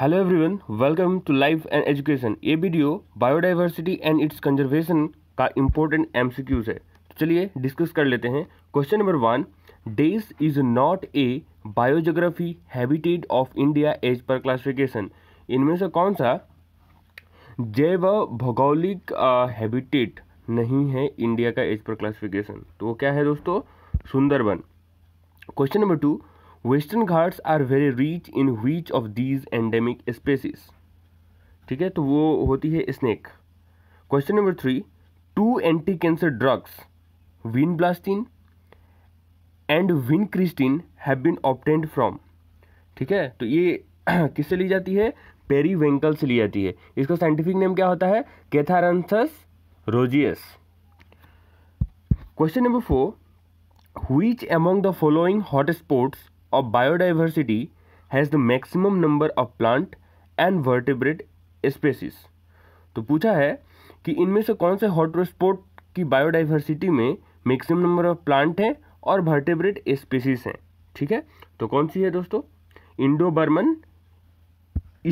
hello everyone welcome to life and education ये video biodiversity and it's conservation का important MCQs है तो चलिए डिस्कस कर लेते हैं question number one this is not a biogeography habitat of India as per classification इनमें से कौन सा जैव भौगोलिक हैबिटेट नहीं है इंडिया का एज पर क्लासिफिकेशन तो वो क्या है दोस्तों Sundarban question number two Western Ghats are very rich in which of these endemic species ठीक है तो वो होती है snake question number three two anti cancer drugs vinblastine and vincristine have been obtained from ठीक है तो ये किससे ली जाती है पेरीवेंकल से ली जाती है इसका साइंटिफिक नेम क्या होता है Catharanthus roseus question number four which among the following hot spots of biodiversity has the maximum number of plant and vertebrate species तो पूछा है कि इनमें से कौन से हॉटरोस्पोर्ट की बायोडाइवर्सिटी में मैक्सिमम नंबर ऑफ प्लांट हैं और वर्टिब्रेट स्पेसिस हैं ठीक है तो कौन सी है दोस्तों इंडो बर्मन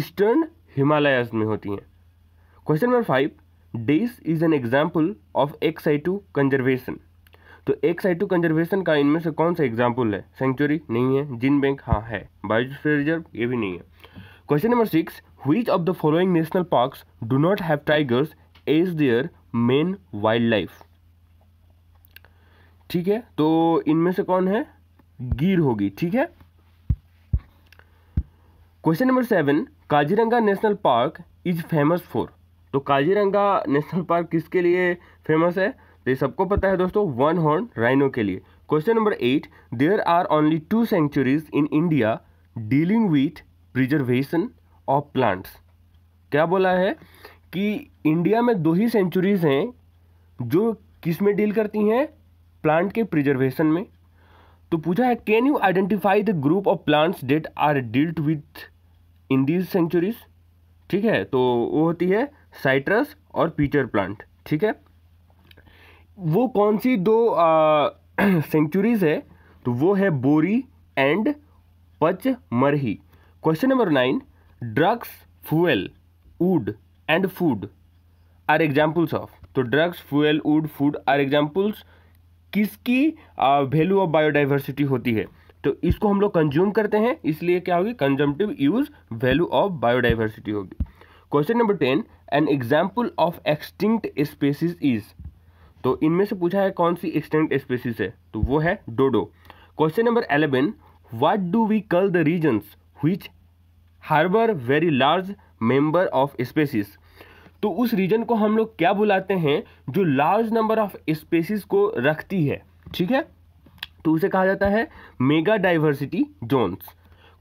ईस्टर्न हिमालयस में होती हैं question number five this is an example of ex situ conservation तो एक साइड टू कंजर्वेशन का इनमें से कौन सा एग्जाम्पल है सेंचुरी नहीं है जिन बैंक हाँ है बायोस्फीयर रिजर्व ये भी नहीं है question number six of the following national national parks not have tigers as their main wild life ठीक है तो इनमें से कौन है गिर होगी ठीक है question number seven Kaziranga national park is famous for तो काजीरंगा नेशनल पार्क किसके लिए फेमस है तो ये सबको पता है दोस्तों वन हॉर्न राइनो के लिए question number eight there are only two sanctuaries in India dealing with preservation of plants क्या बोला है कि इंडिया में दो ही सेंचुरीज हैं जो किस में डील करती हैं प्लांट के प्रिजर्वेशन में तो पूछा है can you identify the group of plants that are dealt with in these sanctuaries ठीक है तो वो होती है साइट्रस और पीचर प्लांट ठीक है वो कौन सी दो सेंचुरीज़ है तो वो है बोरी and Pachmarhi question number nine drugs fuel wood and food are examples of तो drugs fuel wood food are examples किसकी वैल्यू ऑफ बायोडाइवर्सिटी होती है तो इसको हम लोग कंज्यूम करते हैं इसलिए क्या होगी consumptive use value of biodiversity होगी question number ten an example of extinct species is तो इनमें से पूछा है कौन सी एक्सटेंट स्पेसिस है तो वो है dodo question number eleven what do we call the regions which harbour very large member of species तो उस रीजन को हम लोग क्या बुलाते हैं जो लार्ज नंबर ऑफ स्पेसिस को रखती है ठीक है तो उसे कहा जाता है mega diversity zones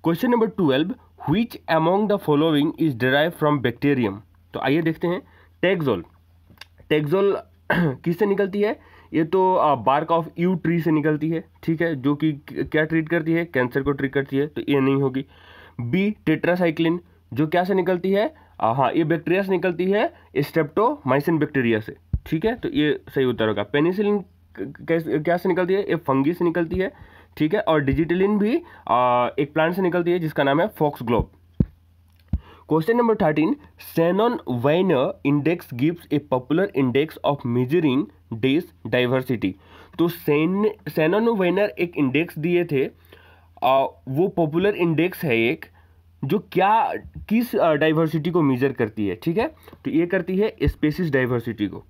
question number twelve which among the following is derive from bacterium तो आइए देखते हैं टेक्जोल टेक्जोल किससे निकलती है ये तो बार्क ऑफ यू ट्री से निकलती है ठीक है जो कि क्या ट्रीट करती है कैंसर को ट्रीट करती है तो ये नहीं होगी बी टेट्रासाइक्लिन जो क्या से निकलती है हाँ ये बैक्टीरिया से निकलती है स्टेप्टोमाइसिन बैक्टीरिया से ठीक है तो ये सही उत्तर होगा पेनिसिलिन क्या से निकलती है ये फंगी से निकलती है ठीक है और डिजिटलिन भी आ, एक प्लांट से निकलती है जिसका नाम है foxglove question number thirteen Shannon weiner index gives a popular index of measuring dish diversity तो Shannon-Weiner एक इंडेक्स दिए थे आ, वो पॉपुलर इंडेक्स है एक जो क्या किस डाइवर्सिटी को मेजर करती है ठीक है तो ये करती है स्पेसिस डाइवर्सिटी को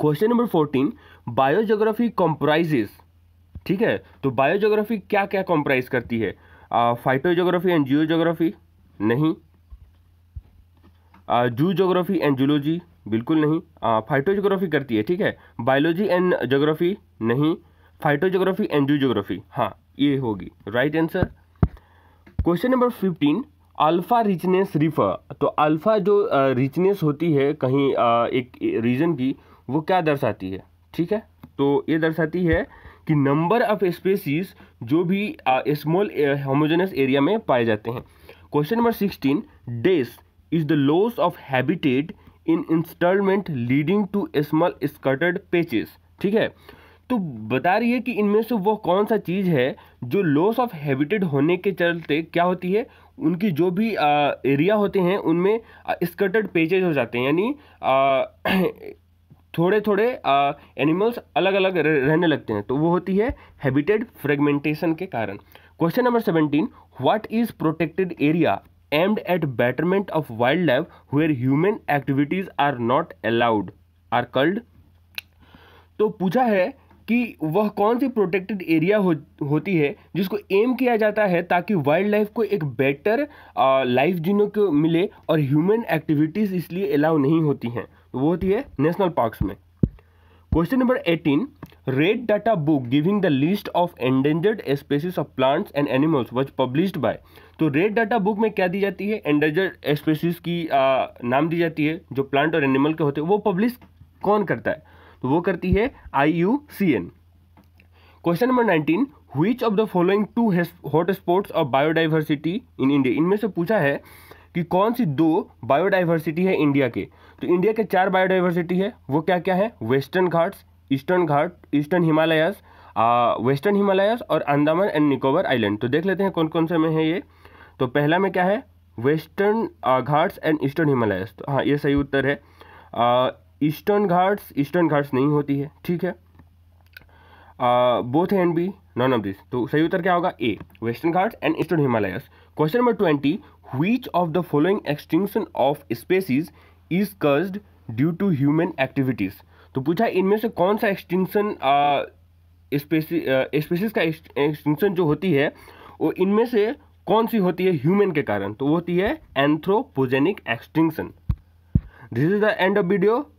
question number fourteen biogeography comprises ठीक है तो बायोजोग्राफी क्या क्या कॉम्प्राइज करती है फाइटोजोग्राफी एंड जियोजोग्राफी नहीं जू जोग्राफी एंड जूलॉजी बिल्कुल नहीं फाइटोजोग्राफी करती है ठीक है बायोलॉजी एंड जोग्राफी नहीं फाइटोजोग्राफी एंड जू जोग्राफी हाँ ये होगी right answer question number fifteen alpha richness refer तो अल्फ़ा जो रिचनेस होती है कहीं एक रीजन की वो क्या दर्शाती है ठीक है तो ये दर्शाती है कि नंबर ऑफ स्पेसीज जो भी स्मॉल होमोजेनस एरिया में पाए जाते हैं question number sixteen this is the loss of habitat in instalment leading to small scattered patches ठीक है तो बता रही है कि इनमें से वह कौन सा चीज़ है जो लॉस ऑफ हैबिटेट होने के चलते क्या होती है उनकी जो भी आ, एरिया होते हैं उनमें स्कटर्ड पेचेज हो जाते हैं यानी थोड़े थोड़े आ, एनिमल्स अलग अलग रहने लगते हैं तो वो होती है हैबिटेड फ्रेगमेंटेशन के कारण question number seventeen what is protected area aimed at betterment of wildlife where human activities are not allowed are called तो पूछा है कि वह कौन सी प्रोटेक्टेड एरिया हो, होती है जिसको एम किया जाता है ताकि वाइल्ड लाइफ को एक बेटर लाइफ जीने को मिले और ह्यूमन एक्टिविटीज़ इसलिए अलाउ नहीं होती हैं वो होती है नेशनल पार्क्स में question number eighteen red data book giving the list of endangered species of plants and animals was published by तो रेड डाटा बुक में क्या दी जाती है एंडेंजर्ड स्पेसिस की आ, नाम दी जाती है जो प्लांट और एनिमल के होते हैं वो पब्लिश कौन करता है तो वो करती है I U C N question number nineteen which of the following two hot spots of biodiversity in India इनमें से पूछा है कि कौन सी दो बायोडाइवर्सिटी है इंडिया के तो इंडिया के चार बायोडाइवर्सिटी है वो क्या क्या है Western Ghats Eastern Ghat Eastern Himalayas Western Himalayas और अंदामान एंड निकोबर आइलैंड तो देख लेते हैं कौन कौन से में है ये तो पहला में क्या है Western Ghats and Eastern Himalayas तो हाँ ये सही उत्तर है ईस्टर्न घाट्स ईस्टर्न घाट्स नहीं होती है ठीक है both and B none of this तो सही उत्तर क्या होगा A Western Ghats and Eastern Himalayas question number twenty which of the following extinction of species is caused due to human activities तो पूछा इनमें से कौन सा एक्सटिंक्शन स्पेसीज का एक्सटिंक्शन जो होती है वो इनमें से कौन सी होती है ह्यूमन के कारण तो वो होती है anthropogenic extinction this is the end of video